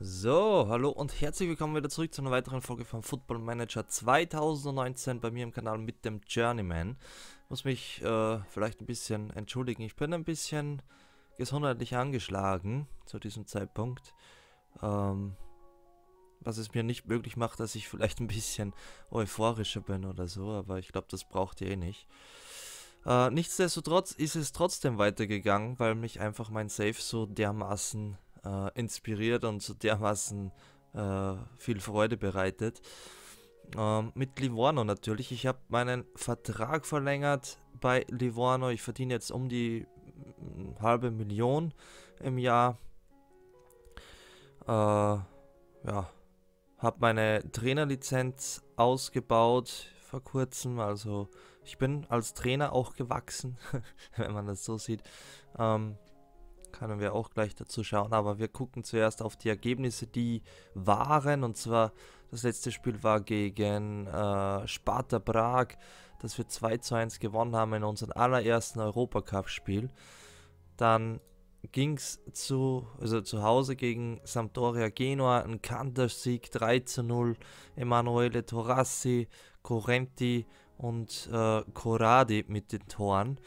So, hallo und herzlich willkommen wieder zurück zu einer weiteren Folge von Football Manager 2019 bei mir im Kanal mit dem Journeyman. Muss mich äh, vielleicht ein bisschen entschuldigen, ich bin ein bisschen gesundheitlich angeschlagen zu diesem Zeitpunkt. Ähm, was es mir nicht möglich macht, dass ich vielleicht ein bisschen euphorischer bin oder so, aber ich glaube, das braucht ihr eh nicht. Äh, nichtsdestotrotz ist es trotzdem weitergegangen, weil mich einfach mein Safe so dermaßen äh, inspiriert und so dermaßen äh, viel Freude bereitet. Ähm, mit Livorno natürlich. Ich habe meinen Vertrag verlängert bei Livorno. Ich verdiene jetzt um die mm, halbe Million im Jahr. Äh, ja, habe meine Trainerlizenz ausgebaut vor kurzem. Also ich bin als Trainer auch gewachsen, wenn man das so sieht. Ähm, können wir auch gleich dazu schauen, aber wir gucken zuerst auf die Ergebnisse, die waren. Und zwar, das letzte Spiel war gegen äh, Sparta Prag, dass wir 2 zu 1 gewonnen haben in unserem allerersten Europacup-Spiel. Dann ging es zu, also zu Hause gegen Sampdoria Genua, ein Kantersieg 3 zu 0, Emanuele Torassi, Correnti und äh, Corradi mit den Toren.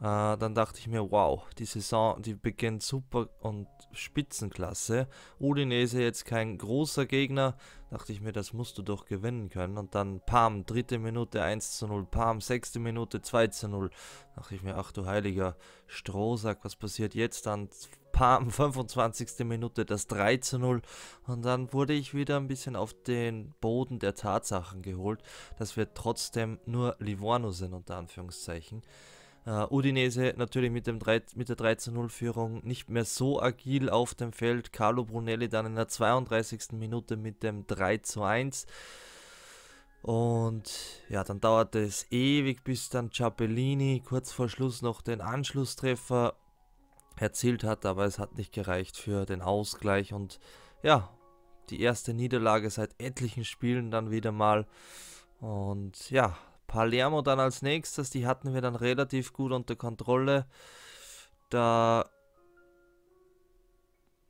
Äh, dann dachte ich mir, wow, die Saison, die beginnt super und Spitzenklasse. Udinese jetzt kein großer Gegner. Dachte ich mir, das musst du doch gewinnen können. Und dann Pam, dritte Minute 1 zu 0, Pam, sechste Minute 2 zu 0. Dachte ich mir, ach du heiliger Strohsack, was passiert jetzt dann? Pam, 25. Minute das 3 zu 0. Und dann wurde ich wieder ein bisschen auf den Boden der Tatsachen geholt, dass wir trotzdem nur Livorno sind, unter Anführungszeichen. Uh, Udinese natürlich mit, dem 3, mit der 13-0-Führung nicht mehr so agil auf dem Feld. Carlo Brunelli dann in der 32. Minute mit dem 3:1 Und ja, dann dauerte es ewig, bis dann Ciappellini kurz vor Schluss noch den Anschlusstreffer erzielt hat, aber es hat nicht gereicht für den Ausgleich und ja, die erste Niederlage seit etlichen Spielen dann wieder mal. Und ja, Palermo dann als nächstes, die hatten wir dann relativ gut unter Kontrolle. Da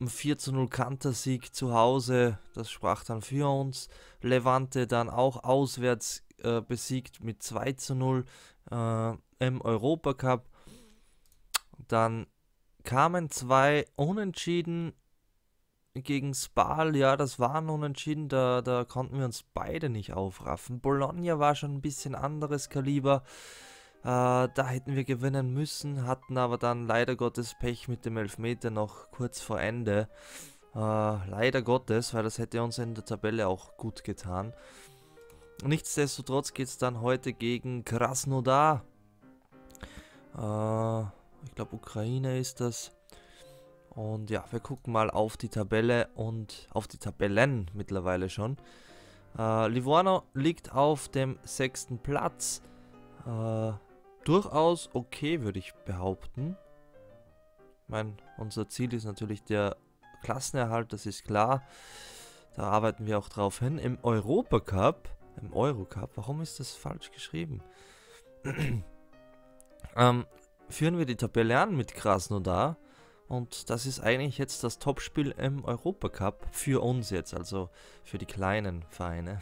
ein 4 zu 0 Kantersieg zu Hause, das sprach dann für uns. Levante dann auch auswärts äh, besiegt mit 2 zu 0 äh, im Europacup. Dann kamen zwei Unentschieden gegen Spal, ja, das war ein Unentschieden, da, da konnten wir uns beide nicht aufraffen. Bologna war schon ein bisschen anderes Kaliber. Äh, da hätten wir gewinnen müssen, hatten aber dann leider Gottes Pech mit dem Elfmeter noch kurz vor Ende. Äh, leider Gottes, weil das hätte uns in der Tabelle auch gut getan. Nichtsdestotrotz geht es dann heute gegen Krasnodar. Äh, ich glaube, Ukraine ist das. Und ja, wir gucken mal auf die Tabelle und auf die Tabellen mittlerweile schon. Äh, Livorno liegt auf dem sechsten Platz. Äh, durchaus okay, würde ich behaupten. Ich meine, unser Ziel ist natürlich der Klassenerhalt, das ist klar. Da arbeiten wir auch drauf hin. Im Europacup, im Eurocup, warum ist das falsch geschrieben? ähm, führen wir die Tabelle an mit Krasnodar. Und das ist eigentlich jetzt das Topspiel im Europacup für uns jetzt, also für die kleinen Vereine.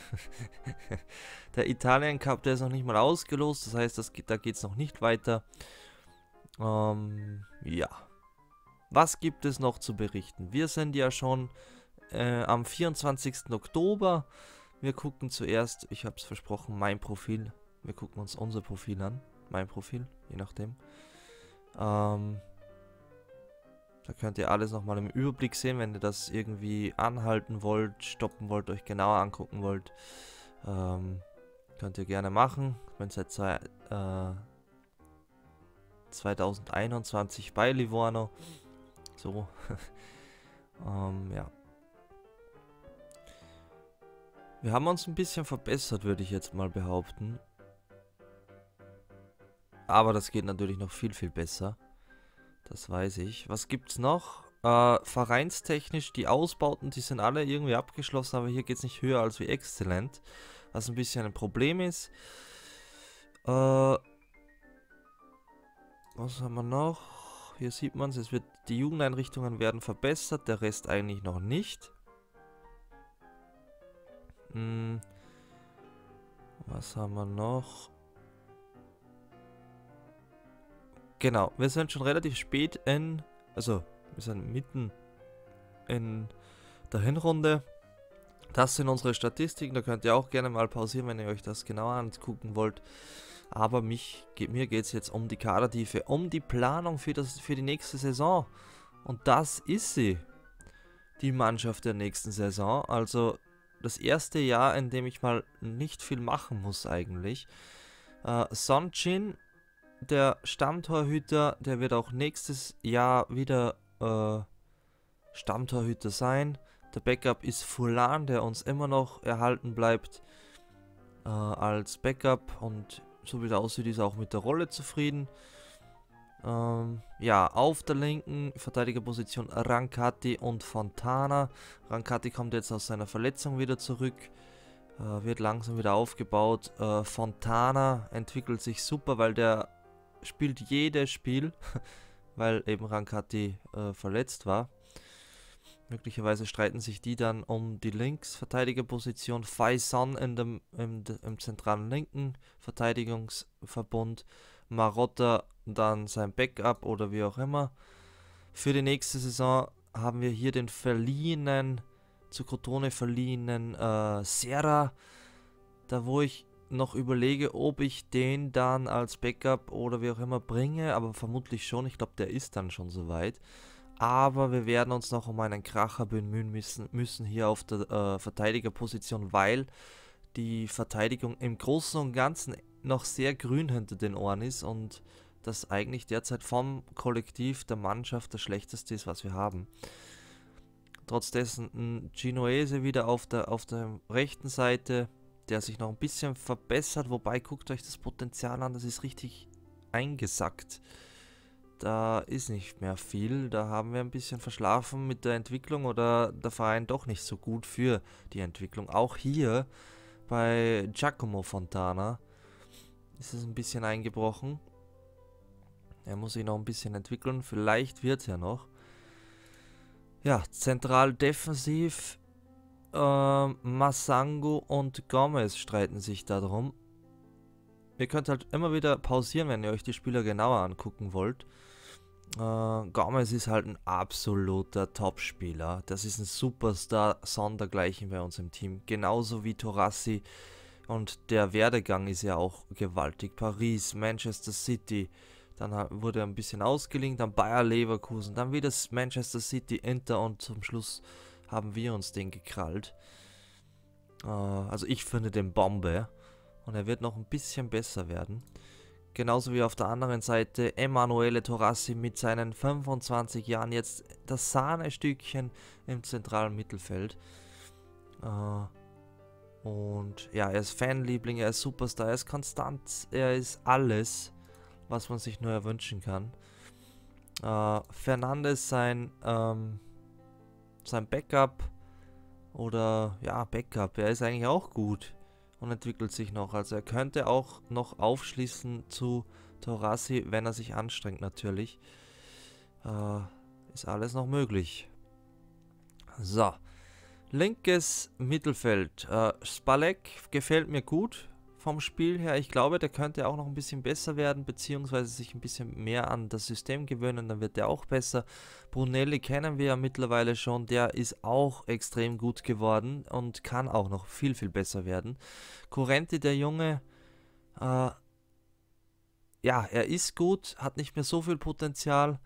der Italien Cup, der ist noch nicht mal ausgelost, das heißt, das, da geht es noch nicht weiter. Ähm, ja. Was gibt es noch zu berichten? Wir sind ja schon äh, am 24. Oktober. Wir gucken zuerst, ich habe es versprochen, mein Profil. Wir gucken uns unser Profil an. Mein Profil, je nachdem. Ähm, da könnt ihr alles nochmal im Überblick sehen, wenn ihr das irgendwie anhalten wollt, stoppen wollt, euch genauer angucken wollt. Ähm, könnt ihr gerne machen. Wenn es jetzt äh, 2021 bei Livorno. So. ähm, ja. Wir haben uns ein bisschen verbessert, würde ich jetzt mal behaupten. Aber das geht natürlich noch viel, viel besser. Das weiß ich. Was gibt's noch? Äh, vereinstechnisch, die Ausbauten, die sind alle irgendwie abgeschlossen, aber hier geht es nicht höher als wie exzellent. Was ein bisschen ein Problem ist. Äh, was haben wir noch? Hier sieht man es, es wird, die Jugendeinrichtungen werden verbessert, der Rest eigentlich noch nicht. Hm, was haben wir noch? Genau, wir sind schon relativ spät in, also wir sind mitten in der Hinrunde. Das sind unsere Statistiken, da könnt ihr auch gerne mal pausieren, wenn ihr euch das genauer angucken wollt. Aber mich, mir geht es jetzt um die Kadertiefe, um die Planung für, das, für die nächste Saison. Und das ist sie, die Mannschaft der nächsten Saison. Also das erste Jahr, in dem ich mal nicht viel machen muss eigentlich. Äh, Sonchin der Stammtorhüter, der wird auch nächstes Jahr wieder äh, Stammtorhüter sein. Der Backup ist Fulan, der uns immer noch erhalten bleibt äh, als Backup. Und so wie es aussieht, ist er auch mit der Rolle zufrieden. Ähm, ja, auf der linken Verteidigerposition Rankati und Fontana. Rankati kommt jetzt aus seiner Verletzung wieder zurück, äh, wird langsam wieder aufgebaut. Äh, Fontana entwickelt sich super, weil der spielt jedes Spiel, weil eben Rankati äh, verletzt war. Möglicherweise streiten sich die dann um die Linksverteidigerposition. Faison in dem, im, im zentralen linken Verteidigungsverbund. Marotta dann sein Backup oder wie auch immer. Für die nächste Saison haben wir hier den verliehenen, zu Crotone verliehenen äh, Serra. Da wo ich noch überlege, ob ich den dann als Backup oder wie auch immer bringe, aber vermutlich schon. Ich glaube, der ist dann schon soweit. Aber wir werden uns noch um einen Kracher bemühen müssen, müssen hier auf der äh, Verteidigerposition, weil die Verteidigung im Großen und Ganzen noch sehr grün hinter den Ohren ist und das eigentlich derzeit vom Kollektiv der Mannschaft das Schlechteste ist, was wir haben. Trotz ein Genoese wieder auf der, auf der rechten Seite, der sich noch ein bisschen verbessert. Wobei, guckt euch das Potenzial an, das ist richtig eingesackt. Da ist nicht mehr viel. Da haben wir ein bisschen verschlafen mit der Entwicklung oder der Verein doch nicht so gut für die Entwicklung. Auch hier bei Giacomo Fontana ist es ein bisschen eingebrochen. Er muss sich noch ein bisschen entwickeln. Vielleicht wird er noch. Ja, zentral defensiv äh, Masango und Gomez streiten sich darum. Ihr könnt halt immer wieder pausieren, wenn ihr euch die Spieler genauer angucken wollt. Äh, Gomez ist halt ein absoluter Topspieler. Das ist ein Superstar sondergleichen bei uns im Team. Genauso wie Torassi. Und der Werdegang ist ja auch gewaltig. Paris, Manchester City, dann wurde er ein bisschen ausgeliehen, dann Bayer Leverkusen, dann wieder Manchester City, Inter und zum Schluss haben wir uns den gekrallt. Äh, also ich finde den Bombe. Und er wird noch ein bisschen besser werden. Genauso wie auf der anderen Seite Emanuele Torassi mit seinen 25 Jahren jetzt das Sahnestückchen im zentralen Mittelfeld. Äh, und ja, er ist Fanliebling, er ist Superstar, er ist konstant, er ist alles, was man sich nur erwünschen kann. Äh, Fernandes, sein ähm, sein Backup oder ja, Backup, er ist eigentlich auch gut und entwickelt sich noch. Also er könnte auch noch aufschließen zu Torasi, wenn er sich anstrengt natürlich. Äh, ist alles noch möglich. So, linkes Mittelfeld. Äh, Spalek gefällt mir gut vom Spiel her. Ich glaube, der könnte auch noch ein bisschen besser werden, beziehungsweise sich ein bisschen mehr an das System gewöhnen, dann wird der auch besser. Brunelli kennen wir ja mittlerweile schon, der ist auch extrem gut geworden und kann auch noch viel, viel besser werden. Corrente, der Junge, äh, ja, er ist gut, hat nicht mehr so viel Potenzial,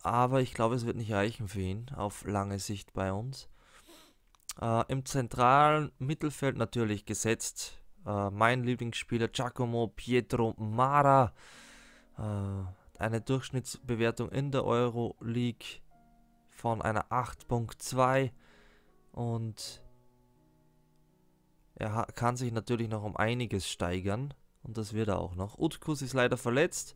aber ich glaube, es wird nicht reichen für ihn auf lange Sicht bei uns. Äh, Im zentralen Mittelfeld natürlich gesetzt äh, mein Lieblingsspieler Giacomo Pietro Mara. Äh, eine Durchschnittsbewertung in der Euroleague von einer 8.2 und er kann sich natürlich noch um einiges steigern und das wird er auch noch. Utkus ist leider verletzt,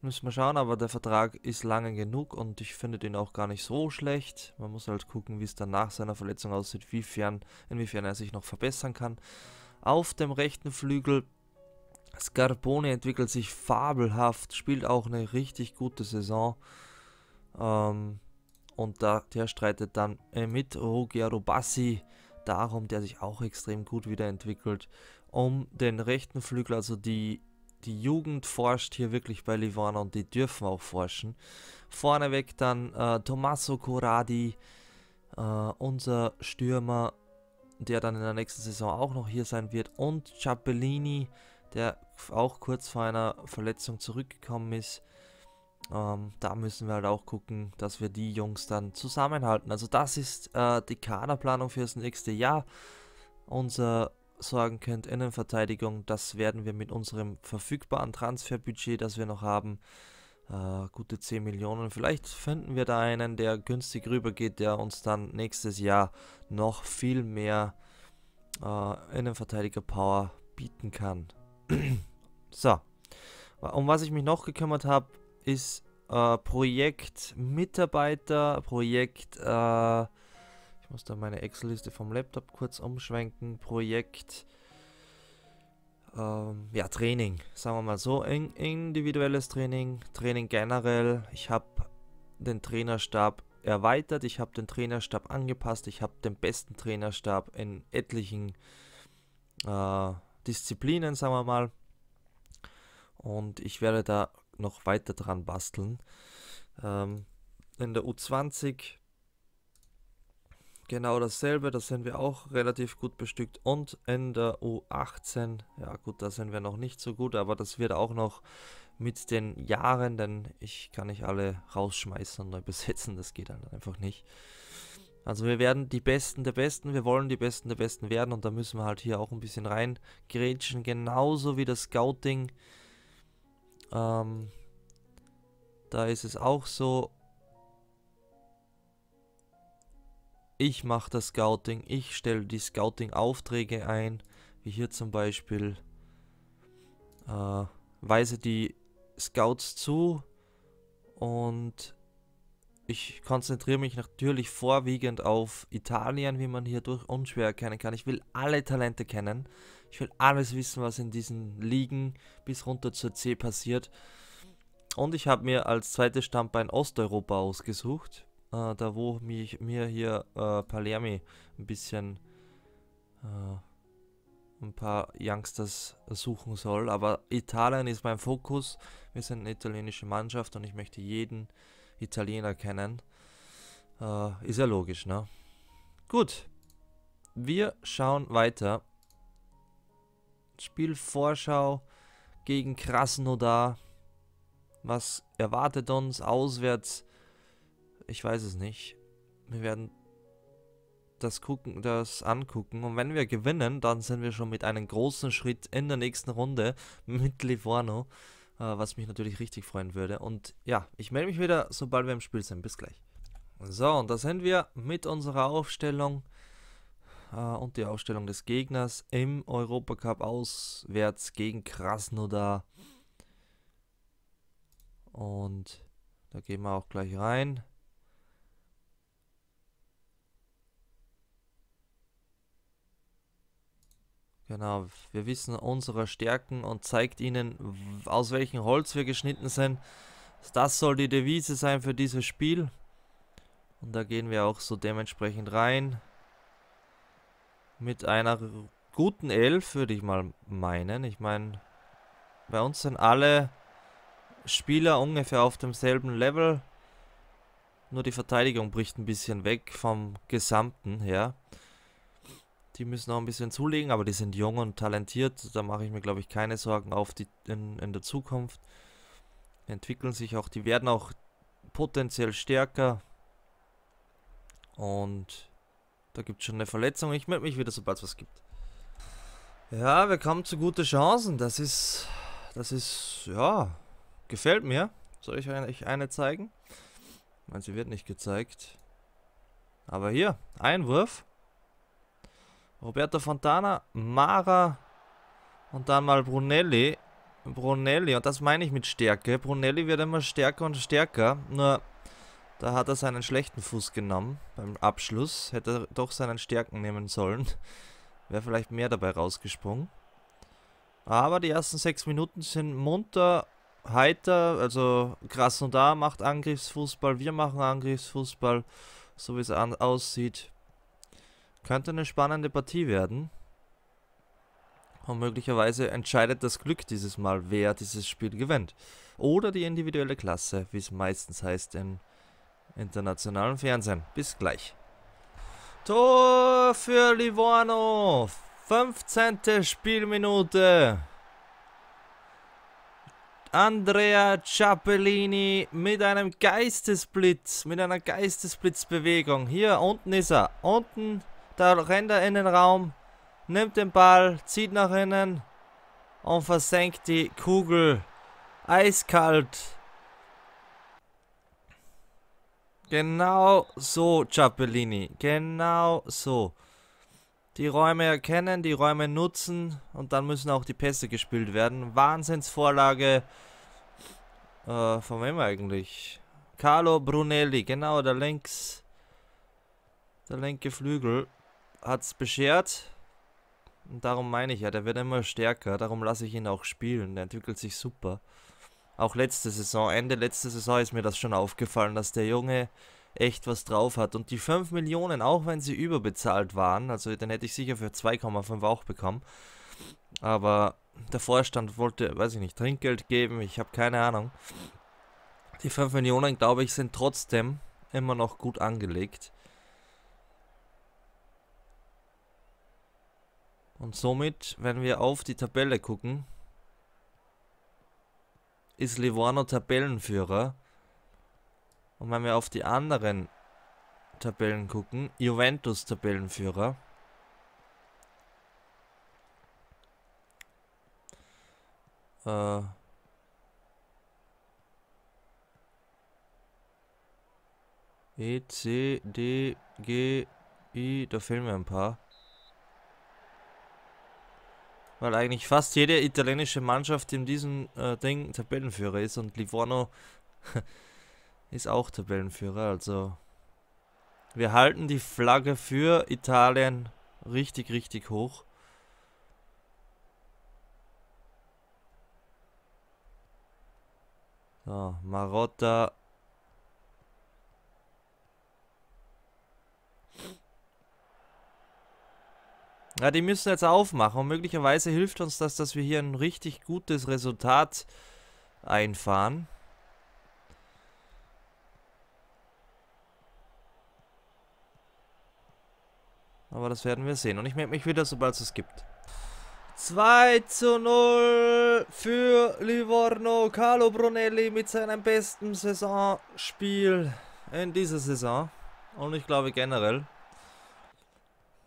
müssen wir schauen, aber der Vertrag ist lange genug und ich finde den auch gar nicht so schlecht. Man muss halt gucken, wie es dann nach seiner Verletzung aussieht, wiefern, inwiefern er sich noch verbessern kann auf dem rechten Flügel. Scarpone entwickelt sich fabelhaft, spielt auch eine richtig gute Saison. Ähm, und da, der streitet dann äh, mit Ruggiero Bassi darum, der sich auch extrem gut wiederentwickelt, um den rechten Flügel. Also die, die Jugend forscht hier wirklich bei Livorno und die dürfen auch forschen. Vorneweg dann äh, Tommaso Corradi, äh, unser Stürmer der dann in der nächsten Saison auch noch hier sein wird. Und Ciappellini, der auch kurz vor einer Verletzung zurückgekommen ist. Ähm, da müssen wir halt auch gucken, dass wir die Jungs dann zusammenhalten. Also das ist äh, die Kaderplanung für das nächste Jahr. Unser äh, sagen könnt, Innenverteidigung, das werden wir mit unserem verfügbaren Transferbudget, das wir noch haben, äh, gute 10 Millionen. Vielleicht finden wir da einen, der günstig rübergeht, der uns dann nächstes Jahr noch viel mehr äh, Innenverteidiger-Power bieten kann. so. Um was ich mich noch gekümmert habe, ist äh, Projekt Mitarbeiter, Projekt, äh, ich muss da meine Excel-Liste vom Laptop kurz umschwenken, Projekt ähm, ja, Training, sagen wir mal so, in, individuelles Training, Training generell. Ich habe den Trainerstab erweitert, ich habe den Trainerstab angepasst, ich habe den besten Trainerstab in etlichen äh, Disziplinen, sagen wir mal. Und ich werde da noch weiter dran basteln. Ähm, in der U20 genau dasselbe, da sind wir auch relativ gut bestückt. Und in der U18, ja gut, da sind wir noch nicht so gut, aber das wird auch noch mit den Jahren, denn ich kann nicht alle rausschmeißen und neu besetzen, das geht halt einfach nicht. Also wir werden die Besten der Besten, wir wollen die Besten der Besten werden und da müssen wir halt hier auch ein bisschen reingrätschen, genauso wie das Scouting. Ähm, da ist es auch so, ich mache das Scouting, ich stelle die Scouting-Aufträge ein, wie hier zum Beispiel, äh, weise die Scouts zu und ich konzentriere mich natürlich vorwiegend auf Italien, wie man hier durch unschwer erkennen kann. Ich will alle Talente kennen. Ich will alles wissen, was in diesen Ligen bis runter zur C passiert. Und ich habe mir als zweites Stammbein Osteuropa ausgesucht. Äh, da wo mich, mir hier äh, Palermi ein bisschen äh, ein paar Youngsters suchen soll. Aber Italien ist mein Fokus. Wir sind eine italienische Mannschaft und ich möchte jeden Italiener kennen. Äh, ist ja logisch, ne? Gut. Wir schauen weiter. Spielvorschau gegen Krasnodar. Was erwartet uns auswärts ich weiß es nicht. Wir werden das, gucken, das angucken. Und wenn wir gewinnen, dann sind wir schon mit einem großen Schritt in der nächsten Runde mit Livorno. Äh, was mich natürlich richtig freuen würde. Und ja, ich melde mich wieder, sobald wir im Spiel sind. Bis gleich. So, und da sind wir mit unserer Aufstellung äh, und die Aufstellung des Gegners im Europacup auswärts gegen Krasnodar. Und da gehen wir auch gleich rein. Genau, wir wissen unsere Stärken und zeigt ihnen, aus welchem Holz wir geschnitten sind. Das soll die Devise sein für dieses Spiel. Und da gehen wir auch so dementsprechend rein. Mit einer guten Elf, würde ich mal meinen. Ich meine, bei uns sind alle Spieler ungefähr auf demselben Level. Nur die Verteidigung bricht ein bisschen weg vom Gesamten her. Ja. Die müssen auch ein bisschen zulegen, aber die sind jung und talentiert. Da mache ich mir, glaube ich, keine Sorgen auf die in, in der Zukunft. Entwickeln sich auch, die werden auch potenziell stärker. Und da gibt es schon eine Verletzung. Ich melde mich wieder, sobald es was gibt. Ja, wir kommen zu guten Chancen. Das ist, das ist, ja, gefällt mir. Soll ich euch eine zeigen? Ich meine, sie wird nicht gezeigt. Aber hier, Einwurf. Roberto Fontana, Mara und dann mal Brunelli. Brunelli, und das meine ich mit Stärke. Brunelli wird immer stärker und stärker. Nur da hat er seinen schlechten Fuß genommen beim Abschluss. Hätte er doch seinen Stärken nehmen sollen. Wäre vielleicht mehr dabei rausgesprungen. Aber die ersten sechs Minuten sind munter, heiter. Also Krasnodar macht Angriffsfußball, wir machen Angriffsfußball, so wie es aussieht. Könnte eine spannende Partie werden. Und möglicherweise entscheidet das Glück dieses Mal, wer dieses Spiel gewinnt. Oder die individuelle Klasse, wie es meistens heißt im internationalen Fernsehen. Bis gleich. Tor für Livorno. 15. Spielminute. Andrea Ciappellini mit einem Geistesblitz, mit einer Geistesblitzbewegung. Hier unten ist er. Unten da rennt er in den Raum, nimmt den Ball, zieht nach innen und versenkt die Kugel. Eiskalt. Genau so, Ciappellini. Genau so. Die Räume erkennen, die Räume nutzen und dann müssen auch die Pässe gespielt werden. Wahnsinnsvorlage. Äh, von wem eigentlich? Carlo Brunelli, genau, der links. Der linke Flügel hat es beschert. Und darum meine ich ja, der wird immer stärker. Darum lasse ich ihn auch spielen. Der entwickelt sich super. Auch letzte Saison, Ende letzte Saison ist mir das schon aufgefallen, dass der Junge echt was drauf hat. Und die 5 Millionen, auch wenn sie überbezahlt waren, also den hätte ich sicher für 2,5 auch bekommen. Aber der Vorstand wollte, weiß ich nicht, Trinkgeld geben, ich habe keine Ahnung. Die 5 Millionen, glaube ich, sind trotzdem immer noch gut angelegt. Und somit, wenn wir auf die Tabelle gucken, ist Livorno Tabellenführer. Und wenn wir auf die anderen Tabellen gucken, Juventus Tabellenführer. Äh E, C, D, G, I, da fehlen mir ein paar weil eigentlich fast jede italienische Mannschaft in diesem äh, Ding Tabellenführer ist und Livorno ist auch Tabellenführer. Also wir halten die Flagge für Italien richtig, richtig hoch. So, Marotta Ja, die müssen jetzt aufmachen und möglicherweise hilft uns das, dass wir hier ein richtig gutes Resultat einfahren. Aber das werden wir sehen. Und ich melde mich wieder, sobald es es gibt. 2 zu 0 für Livorno. Carlo Brunelli mit seinem besten Saisonspiel in dieser Saison. Und ich glaube generell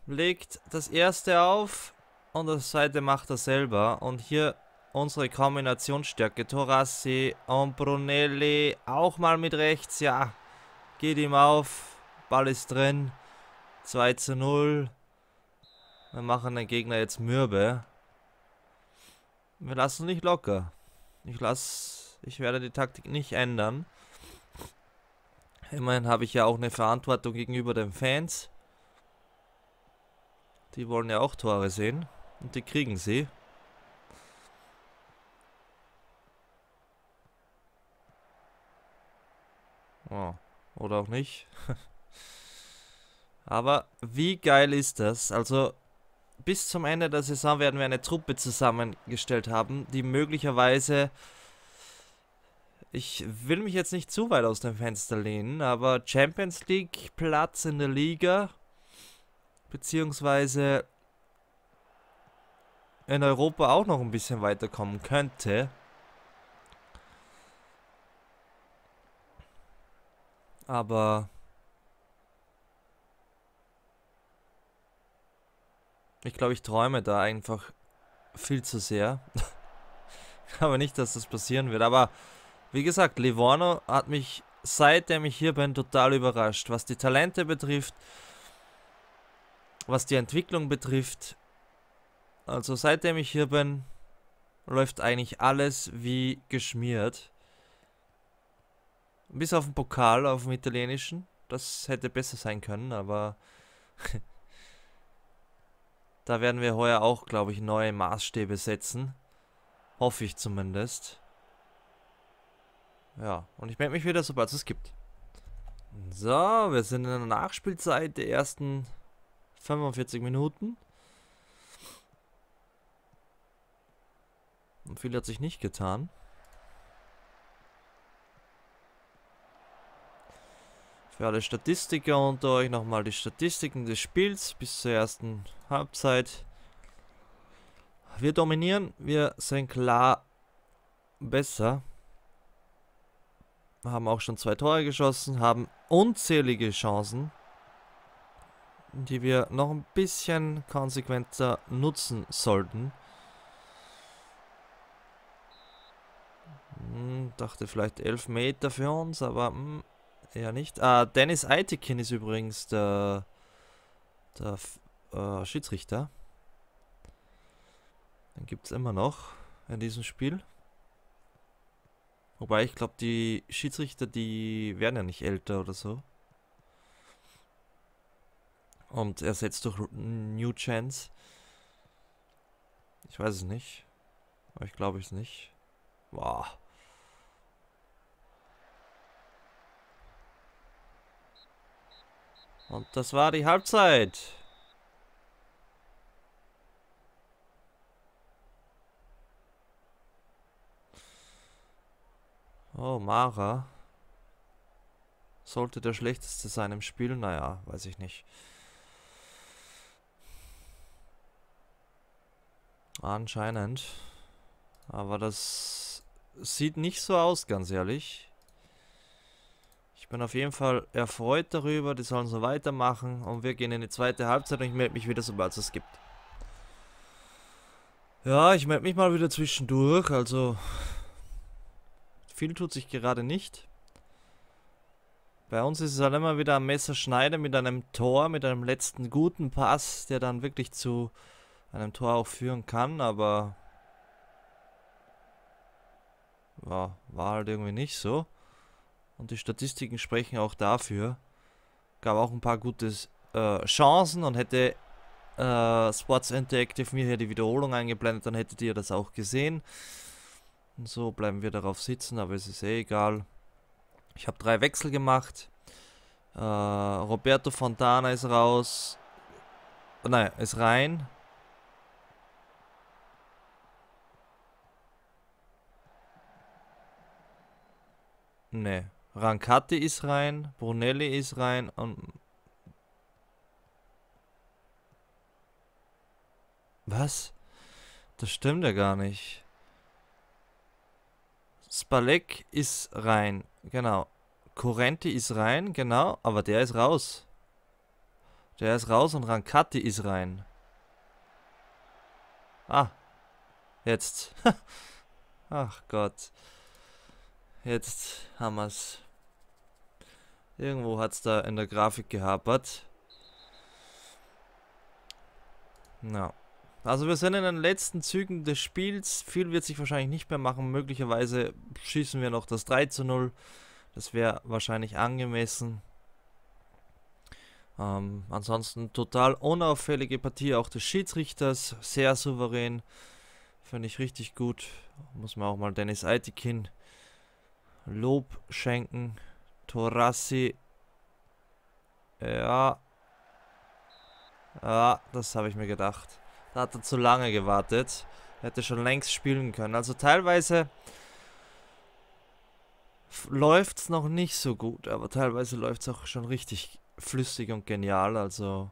legt das erste auf und das zweite macht er selber. Und hier unsere Kombinationsstärke. Torassi und Brunelli auch mal mit rechts. Ja, geht ihm auf. Ball ist drin. 2 zu 0. Wir machen den Gegner jetzt mürbe. Wir lassen nicht locker. Ich lasse, ich werde die Taktik nicht ändern. Immerhin habe ich ja auch eine Verantwortung gegenüber den Fans. Die wollen ja auch Tore sehen. Und die kriegen sie. Oh, oder auch nicht. Aber wie geil ist das? Also bis zum Ende der Saison werden wir eine Truppe zusammengestellt haben, die möglicherweise... Ich will mich jetzt nicht zu weit aus dem Fenster lehnen, aber Champions League Platz in der Liga beziehungsweise in Europa auch noch ein bisschen weiterkommen könnte. Aber ich glaube, ich träume da einfach viel zu sehr. Aber nicht, dass das passieren wird. Aber wie gesagt, Livorno hat mich, seitdem ich hier bin, total überrascht. Was die Talente betrifft, was die Entwicklung betrifft, also seitdem ich hier bin, läuft eigentlich alles wie geschmiert. Bis auf den Pokal, auf dem italienischen. Das hätte besser sein können, aber da werden wir heuer auch, glaube ich, neue Maßstäbe setzen. Hoffe ich zumindest. Ja, und ich melde mich wieder, sobald es es gibt. So, wir sind in der Nachspielzeit der ersten 45 Minuten. Und viel hat sich nicht getan. Für alle Statistiker unter euch nochmal die Statistiken des Spiels bis zur ersten Halbzeit. Wir dominieren, wir sind klar besser. Haben auch schon zwei Tore geschossen, haben unzählige Chancen die wir noch ein bisschen konsequenter nutzen sollten. Hm, dachte vielleicht 11 Meter für uns, aber hm, eher nicht. Ah, Dennis Eitikin ist übrigens der, der äh, Schiedsrichter. Den gibt es immer noch in diesem Spiel. Wobei ich glaube, die Schiedsrichter, die werden ja nicht älter oder so und ersetzt durch New Chance. Ich weiß es nicht. Aber ich glaube es nicht. Boah. Und das war die Halbzeit. Oh, Mara. Sollte der schlechteste sein im Spiel? Naja, weiß ich nicht. Anscheinend. Aber das sieht nicht so aus, ganz ehrlich. Ich bin auf jeden Fall erfreut darüber. Die sollen so weitermachen. Und wir gehen in die zweite Halbzeit und ich melde mich wieder, sobald es es gibt. Ja, ich melde mich mal wieder zwischendurch. Also, viel tut sich gerade nicht. Bei uns ist es halt immer wieder am Messerschneider mit einem Tor, mit einem letzten guten Pass, der dann wirklich zu an einem Tor auch führen kann, aber ja, war halt irgendwie nicht so. Und die Statistiken sprechen auch dafür. Gab auch ein paar gute äh, Chancen und hätte äh, Sports Interactive mir hier die Wiederholung eingeblendet, dann hättet ihr das auch gesehen. Und so bleiben wir darauf sitzen, aber es ist eh egal. Ich habe drei Wechsel gemacht. Äh, Roberto Fontana ist raus. Äh, nein, ist rein. Ne. Rankati ist rein, Brunelli ist rein und... Was? Das stimmt ja gar nicht. Spalek ist rein, genau. Correnti ist rein, genau, aber der ist raus. Der ist raus und Rankati ist rein. Ah, jetzt. Ach Gott. Jetzt haben wir es. Irgendwo hat es da in der Grafik gehapert. Na. No. Also wir sind in den letzten Zügen des Spiels. Viel wird sich wahrscheinlich nicht mehr machen. Möglicherweise schießen wir noch das 3 zu 0. Das wäre wahrscheinlich angemessen. Ähm, ansonsten total unauffällige Partie auch des Schiedsrichters. Sehr souverän. Finde ich richtig gut. Muss man auch mal Dennis Eitikin Lob schenken. Torassi. Ja. Ja, das habe ich mir gedacht. Da hat er zu lange gewartet. Hätte schon längst spielen können. Also teilweise läuft es noch nicht so gut, aber teilweise läuft es auch schon richtig flüssig und genial. Also.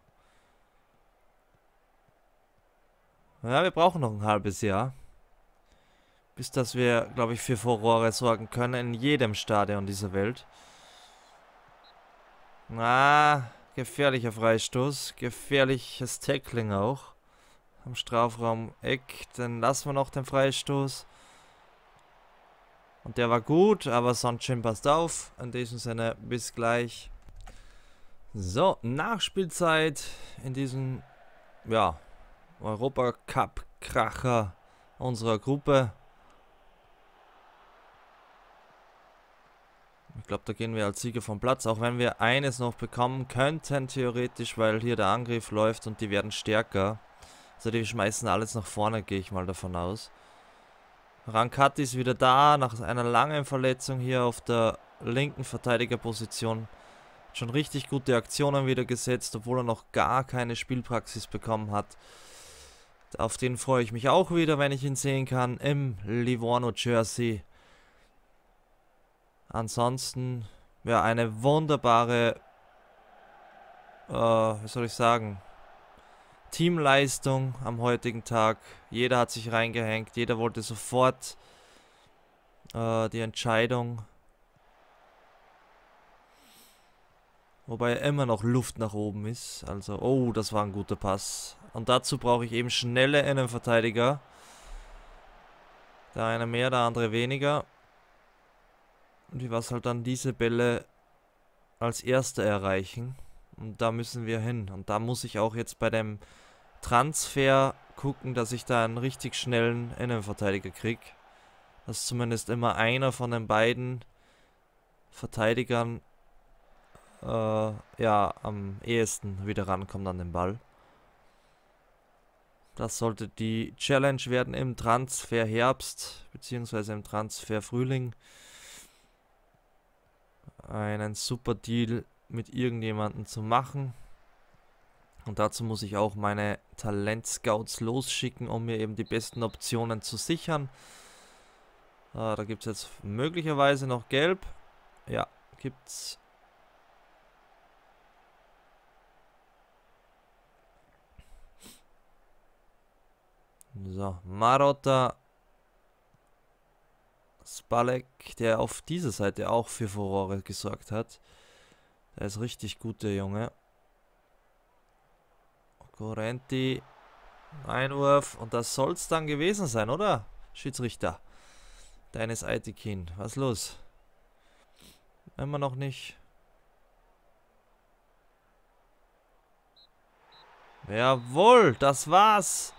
Ja, wir brauchen noch ein halbes Jahr bis dass wir, glaube ich, für Furore sorgen können in jedem Stadion dieser Welt. Na, gefährlicher Freistoß, gefährliches Tackling auch. Am Strafraum Eck, dann lassen wir noch den Freistoß. Und der war gut, aber Sonchin passt auf. In diesem Sinne, bis gleich. So, Nachspielzeit in diesem, ja, Europacup-Kracher unserer Gruppe. Ich glaube, da gehen wir als Sieger vom Platz. Auch wenn wir eines noch bekommen könnten, theoretisch, weil hier der Angriff läuft und die werden stärker. Also die schmeißen alles nach vorne, gehe ich mal davon aus. Rankati ist wieder da, nach einer langen Verletzung hier auf der linken Verteidigerposition. Schon richtig gute Aktionen wieder gesetzt, obwohl er noch gar keine Spielpraxis bekommen hat. Auf den freue ich mich auch wieder, wenn ich ihn sehen kann, im Livorno Jersey. Ansonsten, ja, eine wunderbare, äh, wie soll ich sagen, Teamleistung am heutigen Tag. Jeder hat sich reingehängt, jeder wollte sofort äh, die Entscheidung. Wobei immer noch Luft nach oben ist. Also, oh, das war ein guter Pass. Und dazu brauche ich eben schnelle Innenverteidiger. Der eine mehr, der andere weniger. Und wie was halt dann diese Bälle als erste erreichen. Und da müssen wir hin. Und da muss ich auch jetzt bei dem Transfer gucken, dass ich da einen richtig schnellen Innenverteidiger kriege. Dass zumindest immer einer von den beiden Verteidigern äh, ja am ehesten wieder rankommt an den Ball. Das sollte die Challenge werden im Transfer Herbst bzw. im Transfer Frühling einen super Deal mit irgendjemandem zu machen. Und dazu muss ich auch meine Talent-Scouts losschicken, um mir eben die besten Optionen zu sichern. Äh, da gibt es jetzt möglicherweise noch Gelb. Ja, gibt's. So, Marotta Spalek, der auf dieser Seite auch für Furore gesorgt hat. Der ist richtig gut, der Junge. Correnti, Einwurf und das soll's dann gewesen sein, oder? Schiedsrichter, deines Aitekin, was los? Immer noch nicht. Jawohl, das war's.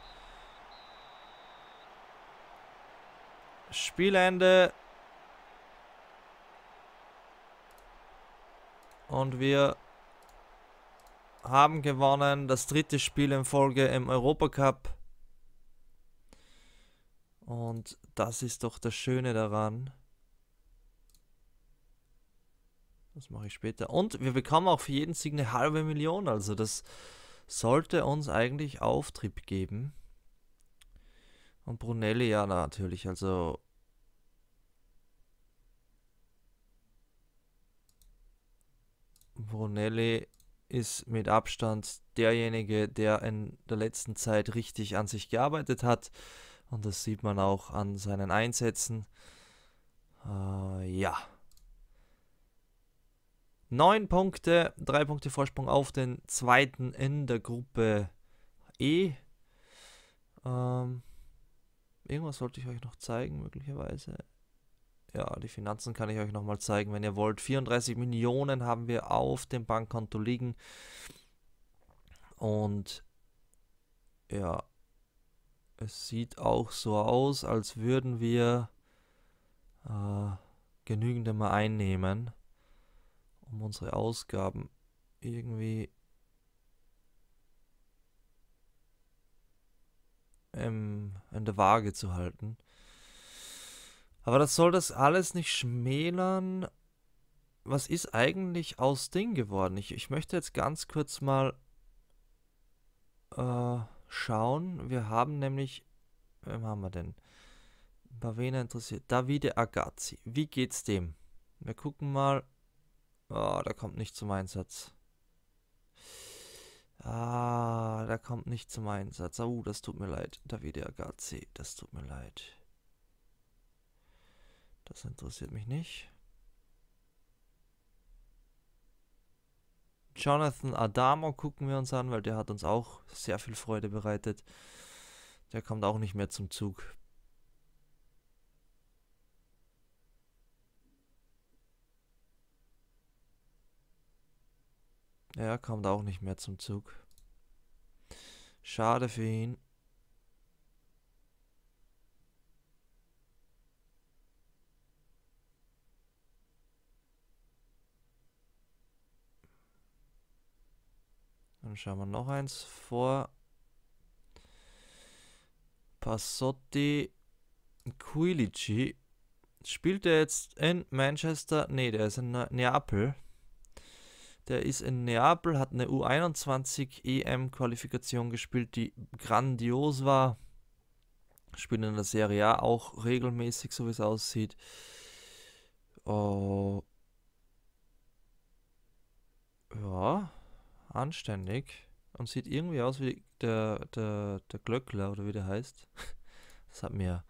Spielende. Und wir haben gewonnen. Das dritte Spiel in Folge im Europacup. Und das ist doch das Schöne daran. Das mache ich später. Und wir bekommen auch für jeden Sieg eine halbe Million. Also das sollte uns eigentlich Auftrieb geben. Und Brunelli, ja, natürlich. Also. Brunelli ist mit Abstand derjenige, der in der letzten Zeit richtig an sich gearbeitet hat. Und das sieht man auch an seinen Einsätzen. Äh, ja. Neun Punkte, drei Punkte Vorsprung auf den zweiten in der Gruppe E. Ähm, irgendwas sollte ich euch noch zeigen, möglicherweise. Ja, die Finanzen kann ich euch nochmal zeigen, wenn ihr wollt. 34 Millionen haben wir auf dem Bankkonto liegen. Und ja, es sieht auch so aus, als würden wir äh, genügend immer einnehmen, um unsere Ausgaben irgendwie ähm, an der Waage zu halten. Aber das soll das alles nicht schmälern. Was ist eigentlich aus Ding geworden? Ich, ich möchte jetzt ganz kurz mal äh, schauen. Wir haben nämlich, wem haben wir denn? Bavena interessiert. Davide Agazzi. Wie geht's dem? Wir gucken mal. Oh, da kommt nicht zum Einsatz. Ah, da kommt nicht zum Einsatz. Oh, das tut mir leid. Davidia Gazi, das tut mir leid. Das interessiert mich nicht. Jonathan Adamo gucken wir uns an, weil der hat uns auch sehr viel Freude bereitet. Der kommt auch nicht mehr zum Zug. Er kommt auch nicht mehr zum Zug. Schade für ihn. Dann schauen wir noch eins vor. Passotti Quilici. Spielt er jetzt in Manchester? Ne, der ist in Neapel. Der ist in Neapel, hat eine U21 EM-Qualifikation e gespielt, die grandios war. Spielt in der Serie A auch regelmäßig, so wie es aussieht. Oh. Ja, anständig. Und sieht irgendwie aus wie der, der, der Glöckler oder wie der heißt. Das hat mir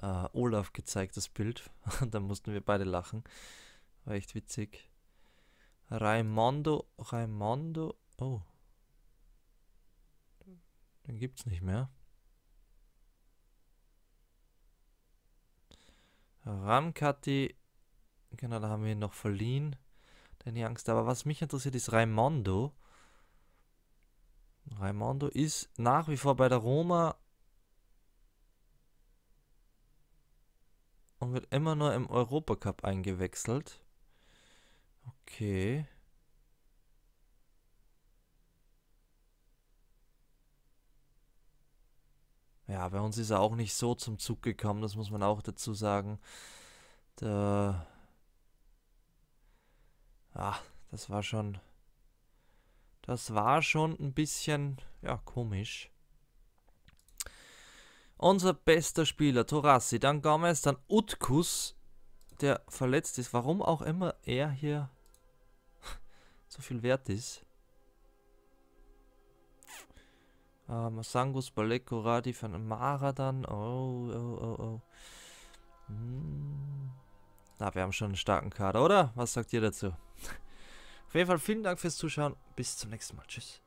äh, Olaf gezeigt, das Bild. Und da mussten wir beide lachen. War echt witzig. Raimondo, Raimondo, oh. Den gibt's nicht mehr. Ramkati, genau, da haben wir ihn noch verliehen. Den Youngster. Aber was mich interessiert, ist Raimondo. Raimondo ist nach wie vor bei der Roma und wird immer nur im Europacup eingewechselt. Okay. Ja, bei uns ist er auch nicht so zum Zug gekommen, das muss man auch dazu sagen. Da. Ah, das war schon. Das war schon ein bisschen, ja, komisch. Unser bester Spieler, Torassi, dann Gomez, dann Utkus, der verletzt ist, warum auch immer er hier so viel wert ist. Uh, Masangus, Balek, Koradi, von Mara dann. Oh, oh, oh, oh. Hm. Na, wir haben schon einen starken Kader, oder? Was sagt ihr dazu? Auf jeden Fall vielen Dank fürs Zuschauen. Bis zum nächsten Mal. Tschüss.